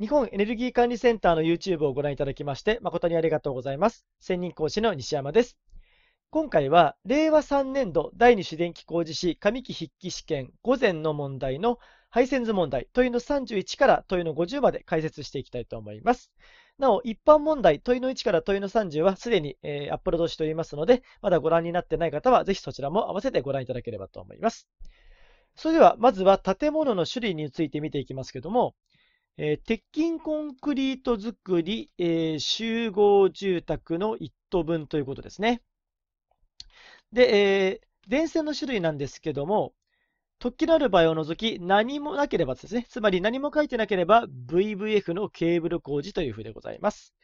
日本エネルギー管理センターの YouTube をご覧いただきまして誠にありがとうございます。専任講師の西山です。今回は令和3年度第2種電気工事士上期筆記試験午前の問題の配線図問題問いの31から問いの50まで解説していきたいと思います。なお、一般問題問いの1から問いの30はすでに、えー、アップロードしておりますので、まだご覧になってない方はぜひそちらも合わせてご覧いただければと思います。それでは、まずは建物の種類について見ていきますけども、えー、鉄筋コンクリート造り、えー、集合住宅の1棟分ということですね。で、えー、電線の種類なんですけども、突起のある場合を除き、何もなければですね、つまり何も書いてなければ VVF のケーブル工事というふうでございます。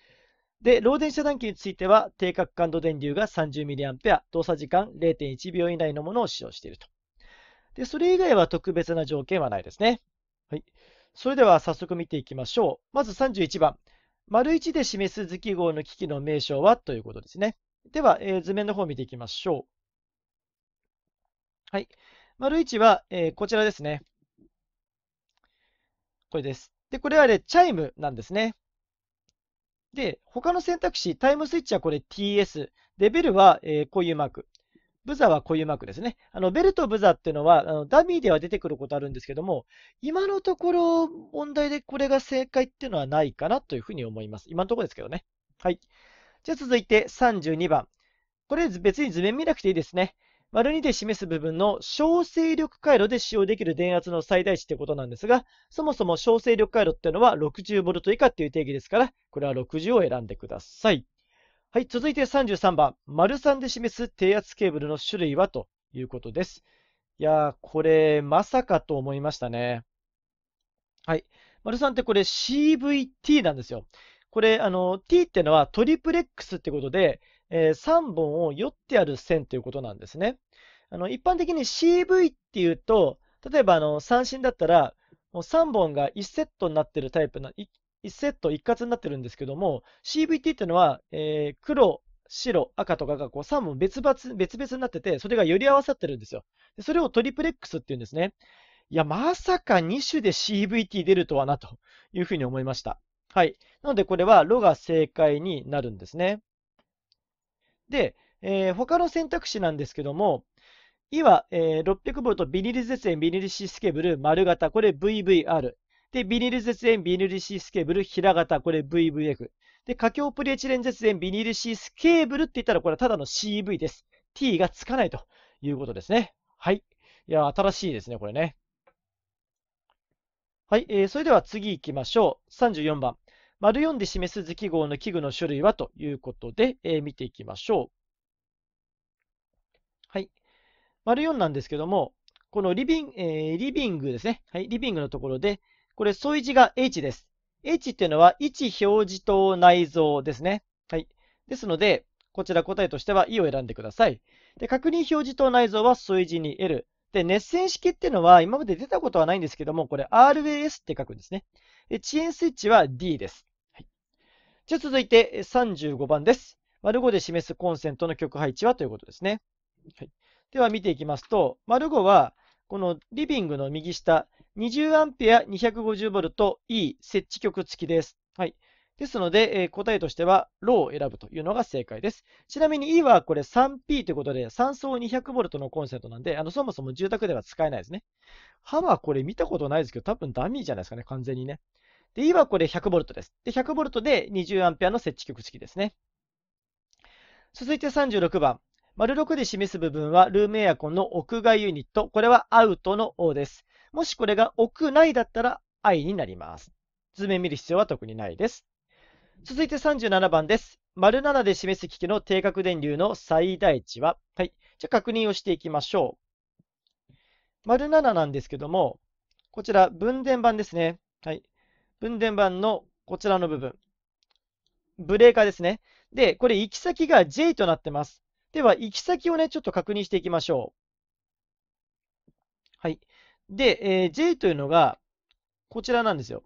で、漏電遮断器については、定格感度電流が 30mA、動作時間0.1秒以内のものを使用していると。で、それ以外は特別な条件はないですね。はい。それでは早速見ていきましょう。まず31番。丸1で示す図記号の機器の名称はということですね。では、えー、図面の方を見ていきましょう。はい。丸1は、えー、こちらですね。これです。で、これはれ、チャイムなんですね。で、他の選択肢、タイムスイッチはこれ TS、レベルは、えー、こういうマーク。ブザはこういうマークですね。あのベルトブザっていうのはあのダミーでは出てくることあるんですけども、今のところ問題でこれが正解っていうのはないかなというふうに思います。今のところですけどね。はい。じゃあ続いて32番。これ別に図面見なくていいですね。丸2で示す部分の小勢力回路で使用できる電圧の最大値ってことなんですが、そもそも小勢力回路っていうのは 60V 以下っていう定義ですから、これは60を選んでください。はい、続いて33番、丸3で示す低圧ケーブルの種類はということです。いやー、これ、まさかと思いましたね。はい。丸3ってこれ CVT なんですよ。これ、あの、T ってのはトリプレックスってことで、えー、3本を寄ってある線ということなんですね。あの、一般的に CV っていうと、例えばあの三振だったら、もう3本が1セットになってるタイプな、1セット一括になってるんですけども、CVT っていうのは、えー、黒、白、赤とかがこう3本別々別々になってて、それが寄り合わさってるんですよ。でそれをトリプレックスっていうんですね。いや、まさか2種で CVT 出るとはなというふうに思いました。はい。なので、これはロが正解になるんですね。で、えー、他の選択肢なんですけども、いは、えー、600V ビニル絶縁ビニルシスケーブル丸型、これ VVR。で、ビニル絶縁、ビニルシースケーブル、平型、これ VVF。で、過強ポリエチレン絶縁、ビニルシースケーブルって言ったら、これはただの CV です。t がつかないということですね。はい。いや、新しいですね、これね。はい、えー、それでは次行きましょう。34番。丸4で示す図記号の器具の種類はということで、えー、見ていきましょう。はい。丸4なんですけども、このリビン,、えー、リビングですね。はい、リビングのところで、これ、添い字が H です。H っていうのは、位置表示等内蔵ですね。はい。ですので、こちら答えとしては E を選んでください。で、確認表示等内蔵は添字に L。で、熱線式っていうのは今まで出たことはないんですけども、これ RAS って書くんですね。で、遅延スイッチは D です。はい、じゃあ続いて35番です。丸5で示すコンセントの局配置はということですね。はい、では見ていきますと、丸5はこのリビングの右下、2 0アンペア 250V、E、設置局付きです。はい。ですので、えー、答えとしては、ローを選ぶというのが正解です。ちなみに E はこれ 3P ということで、3層 200V のコンセントなんで、あの、そもそも住宅では使えないですね。歯はこれ見たことないですけど、多分ダミーじゃないですかね、完全にね。で、E はこれ 100V です。で、100V で 20A の設置局付きですね。続いて36番。丸6で示す部分はルームエアコンの屋外ユニット。これはアウトの O です。もしこれが屋内だったら i になります。図面見る必要は特にないです。続いて37番です。丸7で示す機器の定格電流の最大値は、はい。じゃ確認をしていきましょう。丸7なんですけども、こちら分電盤ですね。はい。分電盤のこちらの部分。ブレーカーですね。で、これ行き先が J となってます。では、行き先をね、ちょっと確認していきましょう。はい。で、えー、J というのが、こちらなんですよ。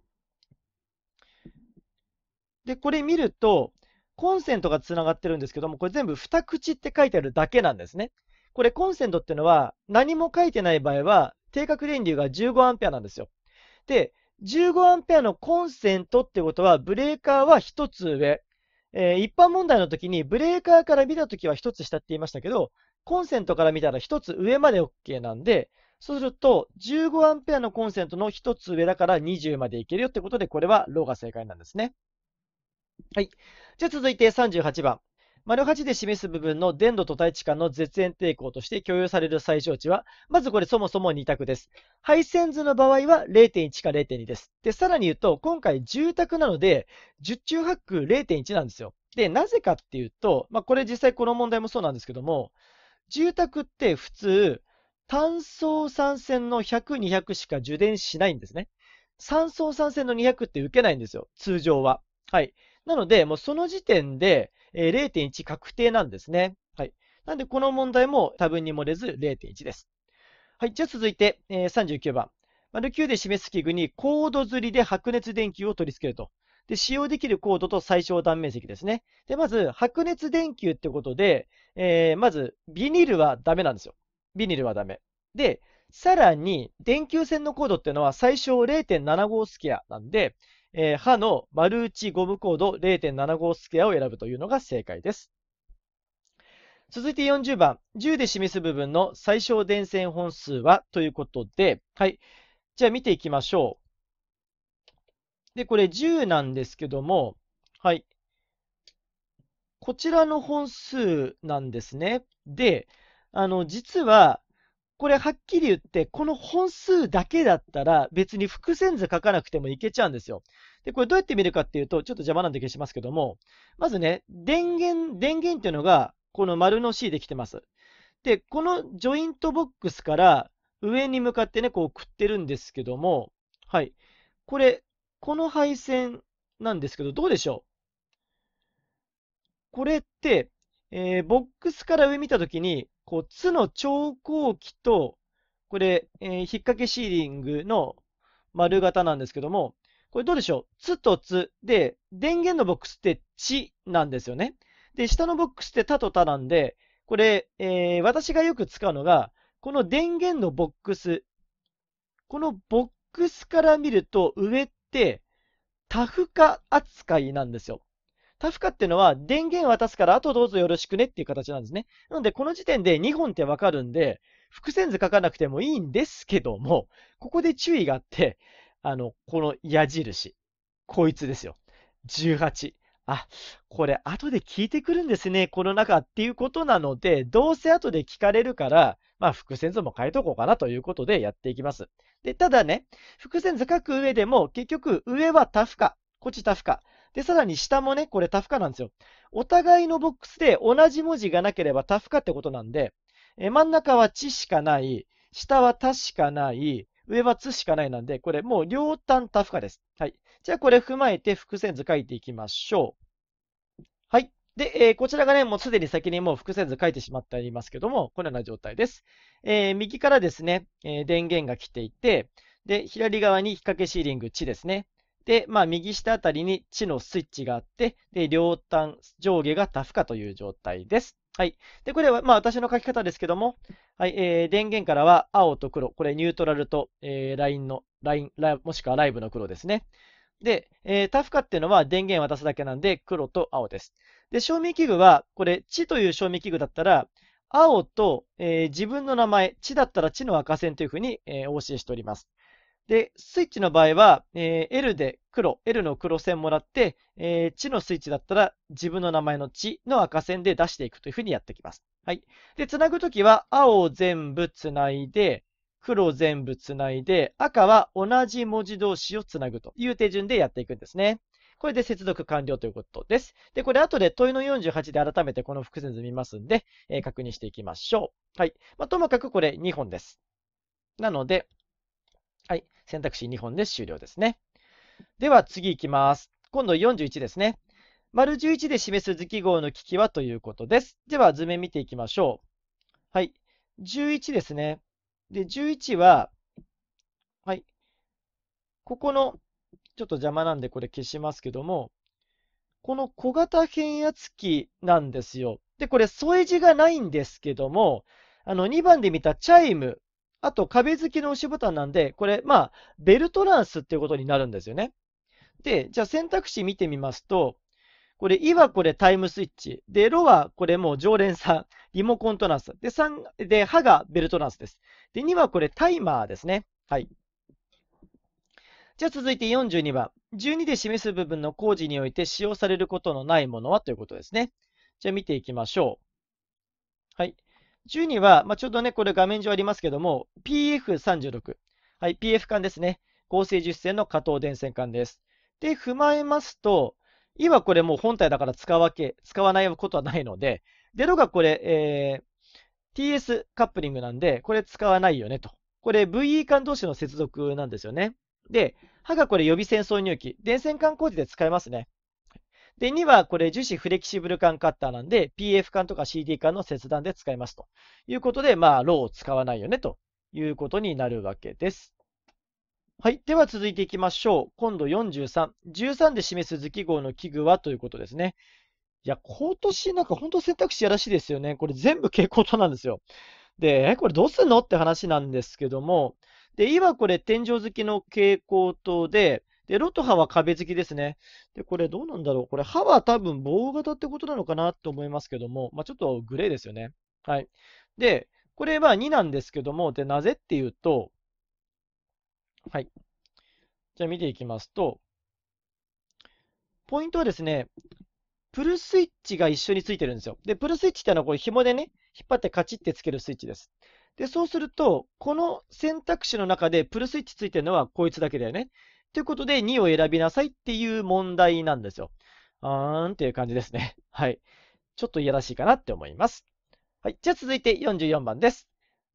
で、これ見ると、コンセントがつながってるんですけども、これ全部2口って書いてあるだけなんですね。これコンセントっていうのは、何も書いてない場合は、定格電流が 15A なんですよ。で、15A のコンセントってことは、ブレーカーは1つ上。えー、一般問題の時に、ブレーカーから見た時は1つ下って言いましたけど、コンセントから見たら1つ上まで OK なんで、そうすると、15アンペアのコンセントの1つ上だから20までいけるよってことで、これはローが正解なんですね。はい。じゃあ続いて38番。丸8で示す部分の電度と対地間の絶縁抵抗として共有される最小値は、まずこれそもそも2択です。配線図の場合は0.1か0.2です。で、さらに言うと、今回住宅なので、十中中8区0.1なんですよ。で、なぜかっていうと、まあ、これ実際この問題もそうなんですけども、住宅って普通、単相酸線の100、200しか受電しないんですね。酸相酸線の200って受けないんですよ、通常は。はい。なので、もうその時点で0.1確定なんですね。はい。なんで、この問題も多分に漏れず0.1です。はい。じゃあ続いて、え39番。丸9で示す器具にコード釣りで白熱電球を取り付けると。で、使用できるコードと最小断面積ですね。で、まず、白熱電球ってことで、えー、まず、ビニールはダメなんですよ。ビニルはダメ。で、さらに、電球線のコードっていうのは最小0.75スケアなんで、えー、歯のマルチゴムコード0.75スケアを選ぶというのが正解です。続いて40番、10で示す部分の最小電線本数はということで、はい。じゃあ見ていきましょう。で、これ10なんですけども、はい。こちらの本数なんですね。で、あの、実は、これはっきり言って、この本数だけだったら別に複線図書かなくてもいけちゃうんですよ。で、これどうやって見るかっていうと、ちょっと邪魔なんで消しますけども、まずね、電源、電源っていうのが、この丸の C できてます。で、このジョイントボックスから上に向かってね、こう送ってるんですけども、はい。これ、この配線なんですけど、どうでしょうこれって、えー、ボックスから上見たときに、こう、つの調光器と、これ、えー、引っ掛けシーリングの丸型なんですけども、これどうでしょうつとつで、電源のボックスってちなんですよね。で、下のボックスってたとたなんで、これ、えー、私がよく使うのが、この電源のボックス。このボックスから見ると上ってタフ化扱いなんですよ。タフカっていうのは電源渡すからあとどうぞよろしくねっていう形なんですね。なのでこの時点で2本ってわかるんで、伏線図書かなくてもいいんですけども、ここで注意があって、あの、この矢印、こいつですよ。18。あ、これ後で聞いてくるんですね、この中っていうことなので、どうせ後で聞かれるから、まあ、伏線図も変えとこうかなということでやっていきます。で、ただね、伏線図書く上でも、結局、上はタフか、こっちタフか、で、さらに下もね、これタフ化なんですよ。お互いのボックスで同じ文字がなければタフ化ってことなんで、え真ん中は地しかない、下はたしかない、上はつしかないなんで、これもう両端タフ化です。はい。じゃあこれ踏まえて伏線図書いていきましょう。はい。で、えー、こちらがね、もうすでに先にもう伏線図書いてしまってありますけども、このような状態です。えー、右からですね、えー、電源が来ていて、で、左側に引っ掛けシーリング、地ですね。で、まあ、右下あたりに地のスイッチがあって、で、両端、上下がタフ化という状態です。はい。で、これは、まあ、私の書き方ですけども、はい、えー、電源からは青と黒、これニュートラルと、えー、ラインの、ライン、もしくはライブの黒ですね。で、えー、タフ化っていうのは電源渡すだけなんで、黒と青です。で、賞味器具は、これ、地という賞味器具だったら、青と、えー、自分の名前、地だったら地の赤線というふうに、えー、お教えしております。で、スイッチの場合は、えー、L で黒、L の黒線もらって、えー、地のスイッチだったら自分の名前の地の赤線で出していくというふうにやってきます。はい。で、つなぐときは、青を全部つないで、黒全部つないで、赤は同じ文字同士をつなぐという手順でやっていくんですね。これで接続完了ということです。で、これ後で問いの48で改めてこの複線図見ますんで、えー、確認していきましょう。はい。まあ、ともかくこれ2本です。なので、はい。選択肢2本で終了ですね。では次いきます。今度41ですね。丸11で示す図記号の機きはということです。では図面見ていきましょう。はい。11ですね。で、11は、はい。ここの、ちょっと邪魔なんでこれ消しますけども、この小型変圧器なんですよ。で、これ添え字がないんですけども、あの2番で見たチャイムあと壁付きの押しボタンなんで、これ、まあ、ベルトランスっていうことになるんですよね。で、じゃあ選択肢見てみますと、これ、イはこれタイムスイッチ。で、ロはこれもう常連さん、リモコントランス。で、三で、歯がベルトランスです。で、2はこれタイマーですね。はい。じゃあ続いて42番。12で示す部分の工事において使用されることのないものはということですね。じゃあ見ていきましょう。はい。12は、まあ、ちょうどね、これ画面上ありますけども、PF36。はい、PF 管ですね。合成樹脂線の加藤電線管です。で、踏まえますと、今これもう本体だから使うわけ、使わないことはないので、デロがこれ、えー、TS カップリングなんで、これ使わないよねと。これ VE 管同士の接続なんですよね。で、歯がこれ予備線挿入器、電線管工事で使えますね。で、2はこれ樹脂フレキシブル管カッターなんで、PF 管とか CD 管の切断で使いますということで、まあ、ローを使わないよねということになるわけです。はい。では続いていきましょう。今度43。13で示す図記号の器具はということですね。いや、今年なんか本当選択肢やらしいですよね。これ全部蛍光灯なんですよ。で、え、これどうすんのって話なんですけども、で、今これ天井付きの蛍光灯で、で、ロとハは壁付きですね。で、これどうなんだろうこれ、ハは多分棒型ってことなのかなと思いますけども、まあ、ちょっとグレーですよね。はい。で、これは2なんですけども、で、なぜっていうと、はい。じゃあ見ていきますと、ポイントはですね、プルスイッチが一緒についてるんですよ。で、プルスイッチってのはこれ紐でね、引っ張ってカチッてつけるスイッチです。で、そうすると、この選択肢の中でプルスイッチついてるのはこいつだけだよね。ということで、2を選びなさいっていう問題なんですよ。うーんっていう感じですね。はい。ちょっといやらしいかなって思います。はい。じゃあ続いて44番です。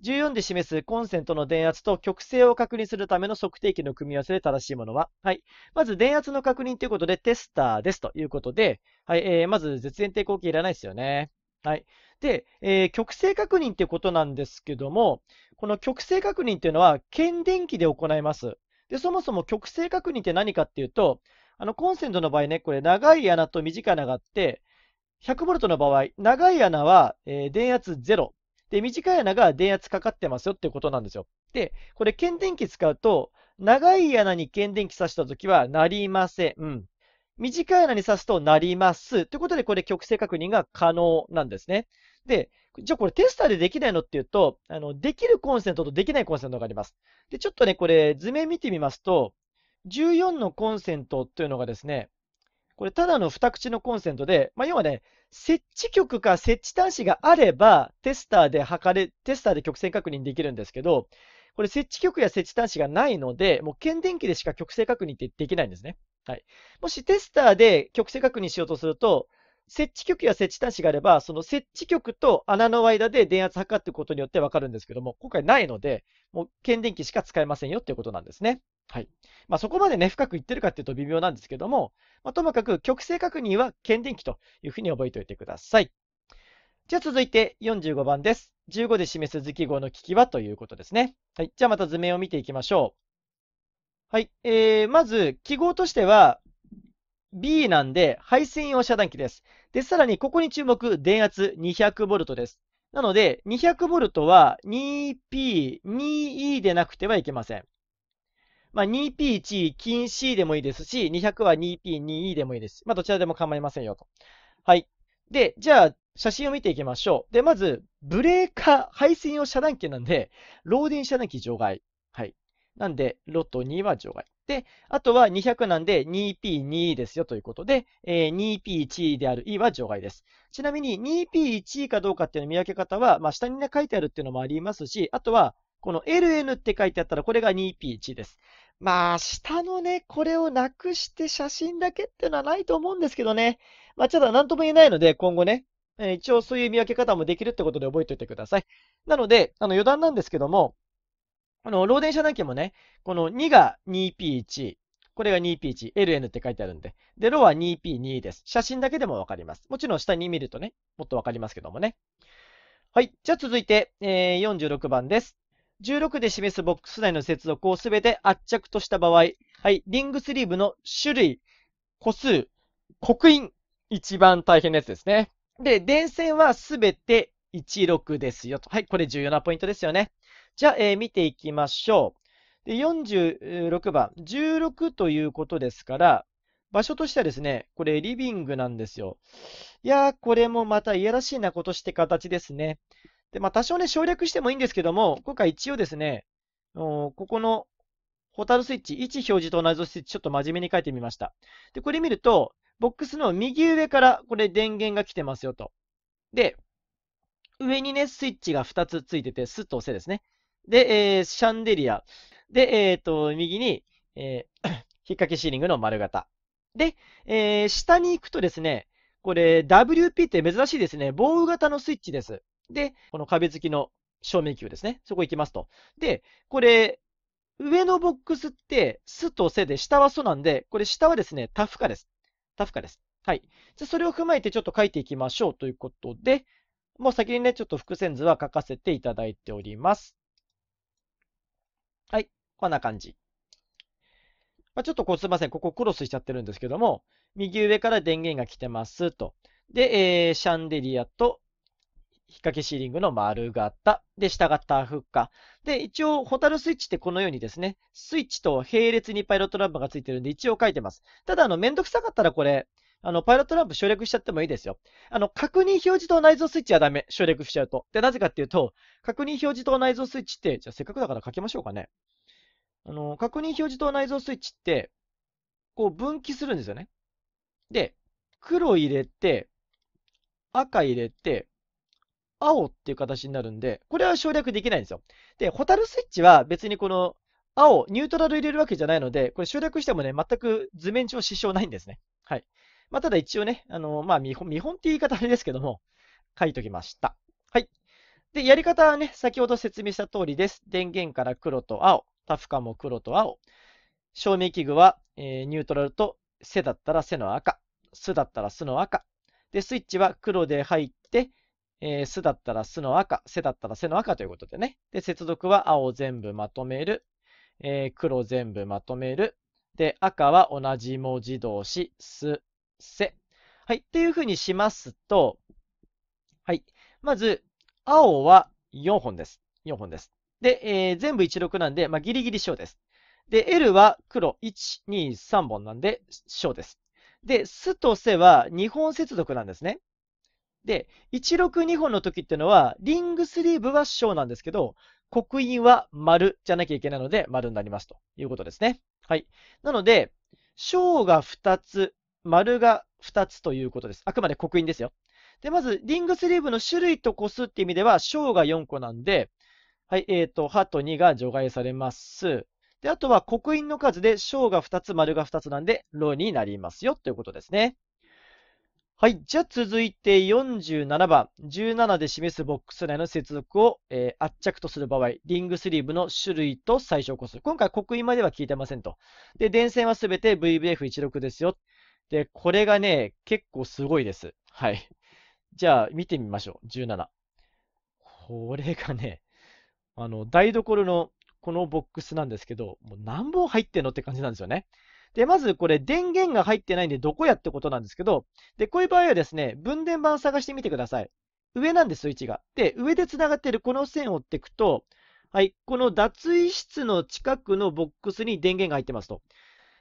14で示すコンセントの電圧と極性を確認するための測定器の組み合わせで正しいものは、はい、まず電圧の確認ということでテスターですということで、はいえー、まず絶縁抵抗器いらないですよね。はい、で、えー、極性確認ってことなんですけども、この極性確認っていうのは、検電器で行います。で、そもそも極性確認って何かっていうと、あの、コンセントの場合ね、これ長い穴と短い穴があって、100V の場合、長い穴は、えー、電圧0。で、短い穴が電圧かかってますよっていうことなんですよ。で、これ検電器使うと、長い穴に検電器刺したときは、なりません。うん。短い穴に刺すとなります。ということで、これ極性確認が可能なんですね。で、じゃあこれテスターでできないのっていうと、あの、できるコンセントとできないコンセントがあります。で、ちょっとね、これ図面見てみますと、14のコンセントというのがですね、これただの2口のコンセントで、まあ、要はね、設置局か設置端子があれば、テスターで測れ、テスターで曲線確認できるんですけど、これ設置局や設置端子がないので、もう検電器でしか曲線確認ってできないんですね。はい。もしテスターで曲線確認しようとすると、設置局や設置端子があれば、その設置局と穴の間で電圧測っていくことによってわかるんですけども、今回ないので、もう検電器しか使えませんよっていうことなんですね。はい。まあ、そこまでね、深く言ってるかっていうと微妙なんですけども、まあ、ともかく極性確認は検電器というふうに覚えておいてください。じゃあ続いて45番です。15で示す図記号の効きはということですね。はい。じゃあまた図面を見ていきましょう。はい。えー、まず、記号としては、B なんで、配線用遮断器です。で、さらにここに注目、電圧 200V です。なので、200V は 2P、2E でなくてはいけません。まあ、2P1、金 C でもいいですし、200は 2P、2E でもいいです。まあ、どちらでも構いませんよと。はい。で、じゃあ、写真を見ていきましょう。で、まず、ブレーカー、配線用遮断器なんで、ローディン遮断器除外。なんで、ロット2は除外。で、あとは200なんで 2P2 ですよということで、えー、2P1 である E は除外です。ちなみに 2P1 かどうかっていうの見分け方は、まあ、下に、ね、書いてあるっていうのもありますし、あとは、この LN って書いてあったら、これが 2P1 です。まあ、下のね、これをなくして写真だけっていうのはないと思うんですけどね。まあ、ただ何とも言えないので、今後ね、えー、一応そういう見分け方もできるってことで覚えておいてください。なので、あの余談なんですけども、あの、漏電遮断器もね、この2が 2P1、これが 2P1、LN って書いてあるんで、で、ロは 2P2 です。写真だけでもわかります。もちろん下に見るとね、もっとわかりますけどもね。はい。じゃあ続いて、えー、46番です。16で示すボックス内の接続をすべて圧着とした場合、はい、リングスリーブの種類、個数、刻印、一番大変なやつですね。で、電線はすべて16ですよと。はい、これ重要なポイントですよね。じゃあ、えー、見ていきましょう。で46番、16ということですから、場所としてはですね、これリビングなんですよ。いやー、これもまたいやらしいなことして形ですね。で、まあ多少ね、省略してもいいんですけども、今回一応ですね、ここのホタルスイッチ、位置表示と同じスイッチ、ちょっと真面目に書いてみました。で、これ見ると、ボックスの右上からこれ電源が来てますよと。で、上にね、スイッチが2つついてて、スッと押せですね。で、えー、シャンデリア。で、えっ、ー、と、右に、えー、引っ掛けシーリングの丸型。で、えー、下に行くとですね、これ WP って珍しいですね。防具型のスイッチです。で、この壁付きの照明球ですね。そこ行きますと。で、これ、上のボックスって、すとせで、下はそなんで、これ下はですね、タフカです。タフカです。はい。じゃそれを踏まえてちょっと書いていきましょうということで、もう先にね、ちょっと伏線図は書かせていただいております。はい。こんな感じ。まあ、ちょっとこうすいません。ここクロスしちゃってるんですけども、右上から電源が来てますと。で、えー、シャンデリアと引っ掛けシーリングの丸型。で、下がタフ化。で、一応、ホタルスイッチってこのようにですね、スイッチと並列にパイロットランプがついてるんで、一応書いてます。ただ、あの、めんどくさかったらこれ、あの、パイロットランプ省略しちゃってもいいですよ。あの、確認表示灯内蔵スイッチはダメ。省略しちゃうと。で、なぜかっていうと、確認表示灯内蔵スイッチって、じゃあせっかくだから書きましょうかね。あの、確認表示灯内蔵スイッチって、こう分岐するんですよね。で、黒入れて、赤入れて、青っていう形になるんで、これは省略できないんですよ。で、ホタルスイッチは別にこの青、ニュートラル入れるわけじゃないので、これ省略してもね、全く図面上支障ないんですね。はい。まあ、ただ一応ね、あのまあ、見本、見本って言い方あれですけども、書いときました。はい。で、やり方はね、先ほど説明した通りです。電源から黒と青、タフカも黒と青。照明器具は、えー、ニュートラルと、背だったら背の赤、巣だったら巣の赤。で、スイッチは黒で入って、えー、巣だったら巣の赤、背だったら背の赤ということでね。で、接続は青全部まとめる、えー、黒全部まとめる。で、赤は同じ文字同士、巣、せ。はい。っていうふうにしますと、はい。まず、青は4本です。4本です。で、えー、全部16なんで、まあ、ギリギリ小です。で、L は黒1、2、3本なんで、小です。で、すとせは2本接続なんですね。で、162本の時っていうのは、リングスリーブは小なんですけど、刻印は丸じゃなきゃいけないので、丸になりますということですね。はい。なので、小が2つ、丸が2つということです。あくまで刻印ですよ。で、まず、リングスリーブの種類と個数っていう意味では、小が4個なんで、はい、えっ、ー、と、歯と2が除外されます。で、あとは刻印の数で小が2つ、丸が2つなんで、ロになりますよということですね。はい、じゃあ続いて47番、17で示すボックス内の接続を、えー、圧着とする場合、リングスリーブの種類と最小個数。今回、刻印までは聞いてませんと。で、電線はすべて VBF16 ですよ。で、これがね、結構すごいです。はい。じゃあ、見てみましょう。17。これがね、あの、台所のこのボックスなんですけど、もう何本入ってんのって感じなんですよね。で、まずこれ電源が入ってないんでどこやってことなんですけど、で、こういう場合はですね、分電盤探してみてください。上なんです、スイッチが。で、上で繋がってるこの線を追っていくと、はい、この脱衣室の近くのボックスに電源が入ってますと。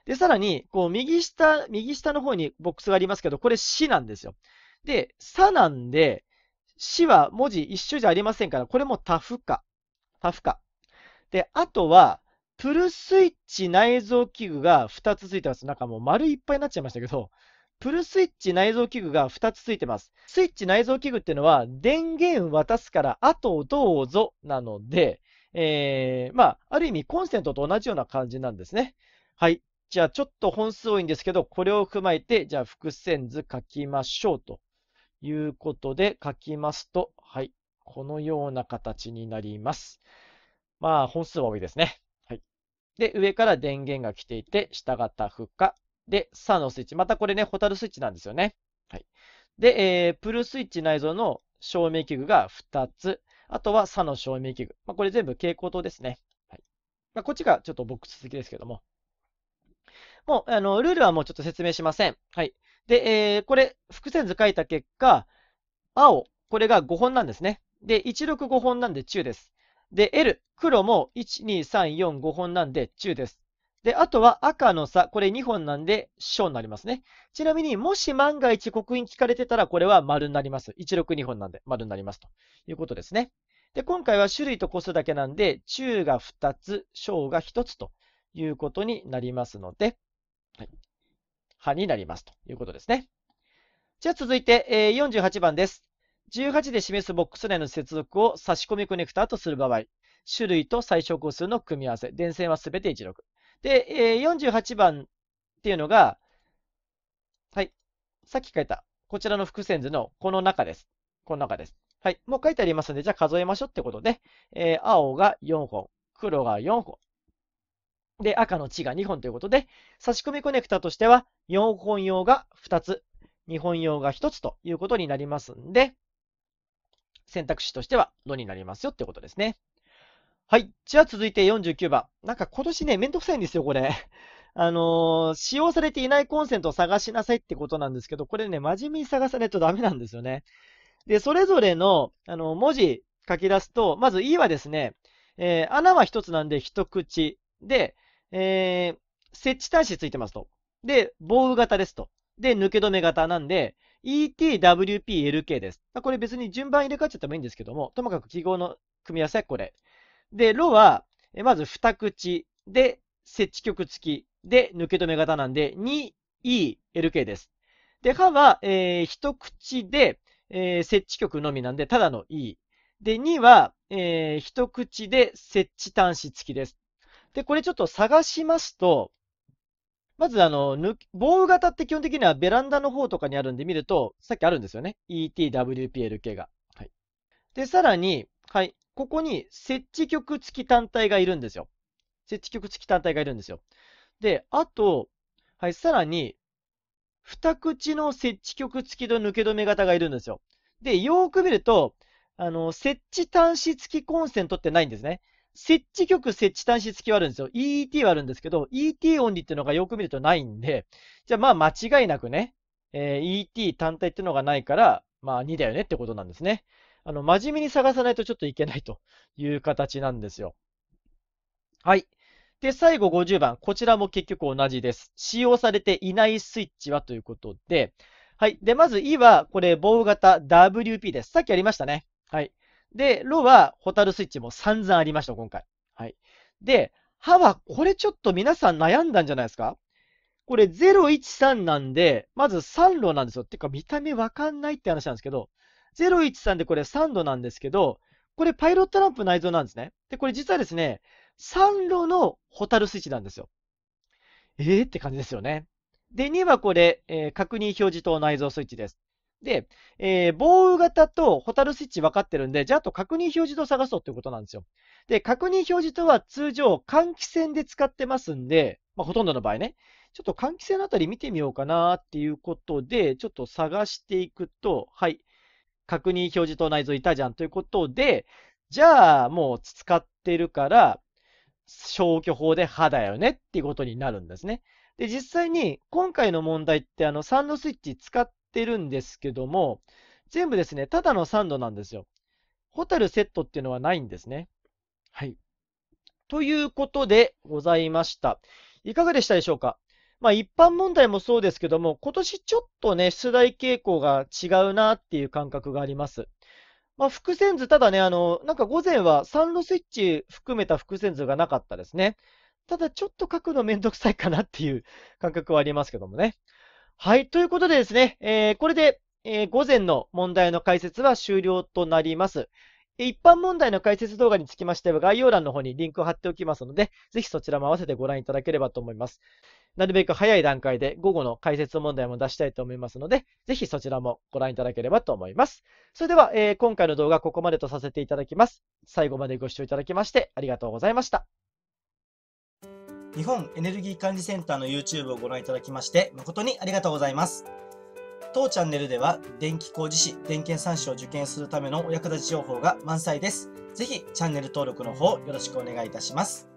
で、さらに、こう、右下、右下の方にボックスがありますけど、これ、死なんですよ。で、さなんで、死は文字一緒じゃありませんから、これもタフか。タフか。で、あとは、プルスイッチ内蔵器具が2つついてます。なんかもう丸いっぱいになっちゃいましたけど、プルスイッチ内蔵器具が2つついてます。スイッチ内蔵器具っていうのは、電源渡すから、あとどうぞなので、えー、まあ、ある意味コンセントと同じような感じなんですね。はい。じゃあちょっと本数多いんですけど、これを踏まえて、じゃあ伏線図書きましょうということで書きますと、はい、このような形になります。まあ本数は多いですね。はい。で、上から電源が来ていて、下がタフ化。で、3のスイッチ。またこれね、ホタルスイッチなんですよね。はい。で、えー、プルスイッチ内蔵の照明器具が2つ。あとは、サの照明器具。まあ、これ全部蛍光灯ですね。はいまあ、こっちがちょっとボックス付きですけども。もう、あの、ルールはもうちょっと説明しません。はい。で、えー、これ、複線図書いた結果、青、これが5本なんですね。で、165本なんで中です。で、L、黒も12345本なんで中です。で、あとは赤の差、これ2本なんで小になりますね。ちなみに、もし万が一刻印聞かれてたら、これは丸になります。162本なんで丸になりますということですね。で、今回は種類と個数だけなんで、中が2つ、小が1つということになりますので、はい、派になりますということですね。じゃあ続いて、えー、48番です。18で示すボックス内の接続を差し込みコネクターとする場合、種類と最小個数の組み合わせ、電線はすべて16。で、えー、48番っていうのが、はい、さっき書いた、こちらの伏線図のこの中です。この中です。はい、もう書いてありますので、じゃあ数えましょうってことで、えー、青が4本、黒が4本、で、赤の地が2本ということで、差し込みコネクタとしては4本用が2つ、2本用が1つということになりますんで、選択肢としてはドになりますよってことですね。はい。じゃあ続いて49番。なんか今年ね、めんどくさいんですよ、これ。あのー、使用されていないコンセントを探しなさいってことなんですけど、これね、真面目に探さないとダメなんですよね。で、それぞれの、あの、文字書き出すと、まず E はですね、えー、穴は1つなんで一口。で、えー、設置端子ついてますと。で、防具型ですと。で、抜け止め型なんで、ETWPLK です。まこれ別に順番入れ替えちゃってもいいんですけども、ともかく記号の組み合わせはこれ。で、ロは、まず2口で、設置局付きで、抜け止め型なんで、2ELK です。で、歯は、えー、一口で、えー、設置局のみなんで、ただの E。で、2は、えー、一口で設置端子付きです。で、これちょっと探しますと、まずあの、棒雨型って基本的にはベランダの方とかにあるんで見ると、さっきあるんですよね。ETWPLK が。はい。で、さらに、はい、ここに設置局付き単体がいるんですよ。設置局付き単体がいるんですよ。で、あと、はい、さらに、二口の設置局付きの抜け止め型がいるんですよ。で、よーく見ると、あの、設置端子付きコンセントってないんですね。設置局、設置端子付きはあるんですよ。EET はあるんですけど、ET オンリーっていうのがよく見るとないんで、じゃあまあ間違いなくね、えー、ET 単体っていうのがないから、まあ2だよねってことなんですね。あの、真面目に探さないとちょっといけないという形なんですよ。はい。で、最後50番。こちらも結局同じです。使用されていないスイッチはということで、はい。で、まず E は、これ棒型 WP です。さっきやりましたね。で、ロはホタルスイッチも散々ありました、今回。はい。で、歯は、これちょっと皆さん悩んだんじゃないですかこれ013なんで、まず3路なんですよ。ってか見た目わかんないって話なんですけど、013でこれ3路なんですけど、これパイロットランプ内蔵なんですね。で、これ実はですね、3路のホタルスイッチなんですよ。えーって感じですよね。で、2はこれ、えー、確認表示灯内蔵スイッチです。で、えー、防雨型とホタルスイッチ分かってるんで、じゃああと確認表示と探そうということなんですよ。で、確認表示とは通常換気扇で使ってますんで、まあ、ほとんどの場合ね、ちょっと換気扇のあたり見てみようかなっていうことで、ちょっと探していくと、はい、確認表示灯内蔵いたじゃんということで、じゃあもう使ってるから、消去法で歯だよねっていうことになるんですね。で、実際に今回の問題ってあのサンドスイッチ使っってるんですけども、全部ですね、ただのサンドなんですよ。ホタルセットっていうのはないんですね。はい。ということでございました。いかがでしたでしょうかまあ一般問題もそうですけども、今年ちょっとね、出題傾向が違うなっていう感覚があります。まあ伏線図、ただね、あの、なんか午前は3路スイッチ含めた伏線図がなかったですね。ただちょっと書くのめんどくさいかなっていう感覚はありますけどもね。はい、ということでですね、えー、これで、えー、午前の問題の解説は終了となります。一般問題の解説動画につきましては概要欄の方にリンクを貼っておきますので、ぜひそちらも合わせてご覧いただければと思います。なるべく早い段階で午後の解説問題も出したいと思いますので、ぜひそちらもご覧いただければと思います。それでは、えー、今回の動画はここまでとさせていただきます。最後までご視聴いただきましてありがとうございました。日本エネルギー管理センターの YouTube をご覧いただきまして誠にありがとうございます。当チャンネルでは電気工事士、電検3士を受験するためのお役立ち情報が満載です。ぜひチャンネル登録の方よろしくお願いいたします。